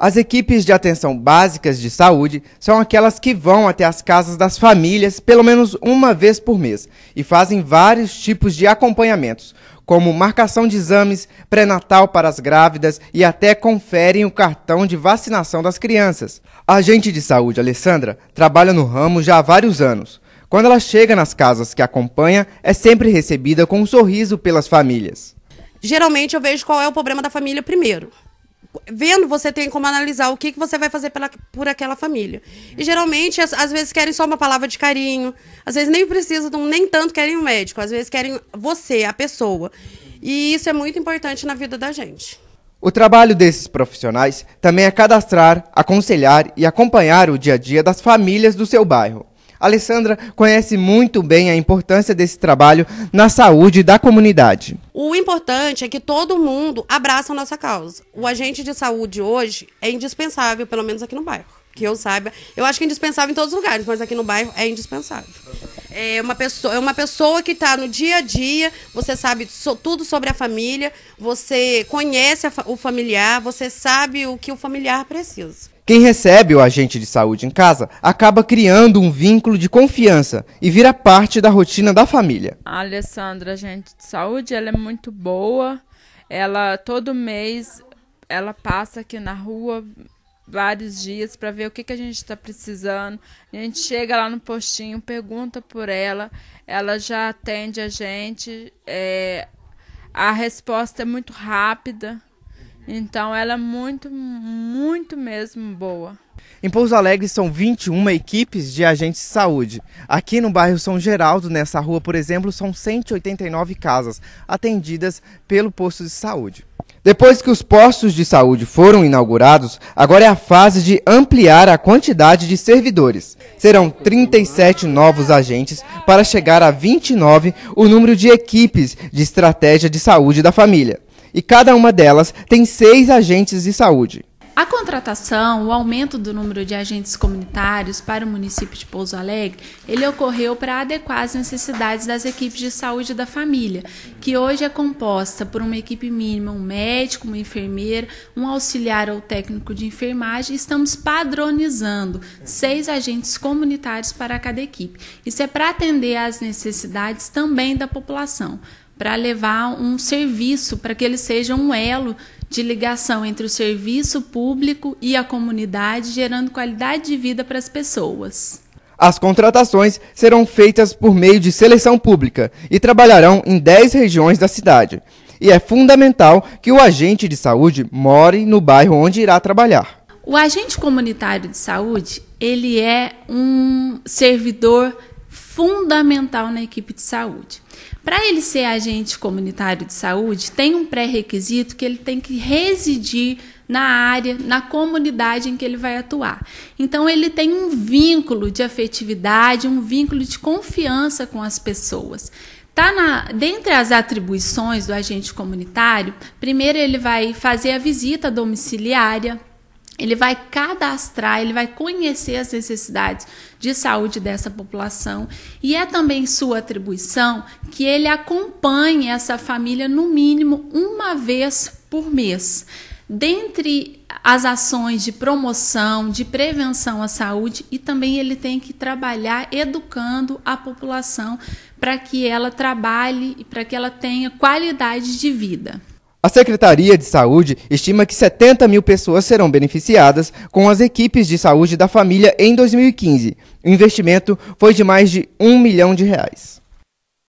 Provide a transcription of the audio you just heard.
As equipes de atenção básicas de saúde são aquelas que vão até as casas das famílias pelo menos uma vez por mês e fazem vários tipos de acompanhamentos, como marcação de exames, pré-natal para as grávidas e até conferem o cartão de vacinação das crianças. A agente de saúde, Alessandra, trabalha no ramo já há vários anos. Quando ela chega nas casas que acompanha, é sempre recebida com um sorriso pelas famílias. Geralmente eu vejo qual é o problema da família primeiro vendo, você tem como analisar o que, que você vai fazer pela, por aquela família. E geralmente, às, às vezes, querem só uma palavra de carinho, às vezes nem precisam, nem tanto querem o um médico, às vezes querem você, a pessoa. E isso é muito importante na vida da gente. O trabalho desses profissionais também é cadastrar, aconselhar e acompanhar o dia a dia das famílias do seu bairro. Alessandra conhece muito bem a importância desse trabalho na saúde da comunidade. O importante é que todo mundo abraça a nossa causa. O agente de saúde hoje é indispensável, pelo menos aqui no bairro. Que eu saiba. Eu acho que é indispensável em todos os lugares, mas aqui no bairro é indispensável. É uma pessoa, é uma pessoa que está no dia a dia, você sabe so, tudo sobre a família, você conhece a, o familiar, você sabe o que o familiar precisa. Quem recebe o agente de saúde em casa acaba criando um vínculo de confiança e vira parte da rotina da família. A Alessandra, agente de saúde, ela é muito boa. Ela todo mês ela passa aqui na rua vários dias para ver o que, que a gente está precisando. A gente chega lá no postinho, pergunta por ela, ela já atende a gente. É, a resposta é muito rápida. Então ela é muito, muito mesmo boa. Em Pouso Alegre são 21 equipes de agentes de saúde. Aqui no bairro São Geraldo, nessa rua, por exemplo, são 189 casas atendidas pelo posto de saúde. Depois que os postos de saúde foram inaugurados, agora é a fase de ampliar a quantidade de servidores. Serão 37 novos agentes para chegar a 29 o número de equipes de estratégia de saúde da família e cada uma delas tem seis agentes de saúde. A contratação, o aumento do número de agentes comunitários para o município de Pouso Alegre, ele ocorreu para adequar as necessidades das equipes de saúde da família, que hoje é composta por uma equipe mínima, um médico, uma enfermeira, um auxiliar ou técnico de enfermagem. Estamos padronizando seis agentes comunitários para cada equipe. Isso é para atender às necessidades também da população para levar um serviço, para que ele seja um elo de ligação entre o serviço público e a comunidade, gerando qualidade de vida para as pessoas. As contratações serão feitas por meio de seleção pública e trabalharão em 10 regiões da cidade. E é fundamental que o agente de saúde more no bairro onde irá trabalhar. O agente comunitário de saúde, ele é um servidor fundamental na equipe de saúde. Para ele ser agente comunitário de saúde, tem um pré-requisito que ele tem que residir na área, na comunidade em que ele vai atuar. Então ele tem um vínculo de afetividade, um vínculo de confiança com as pessoas. Tá na, dentre as atribuições do agente comunitário, primeiro ele vai fazer a visita domiciliária, ele vai cadastrar, ele vai conhecer as necessidades de saúde dessa população e é também sua atribuição que ele acompanhe essa família no mínimo uma vez por mês. Dentre as ações de promoção, de prevenção à saúde e também ele tem que trabalhar educando a população para que ela trabalhe e para que ela tenha qualidade de vida. A Secretaria de Saúde estima que 70 mil pessoas serão beneficiadas com as equipes de saúde da família em 2015. O investimento foi de mais de um milhão de reais.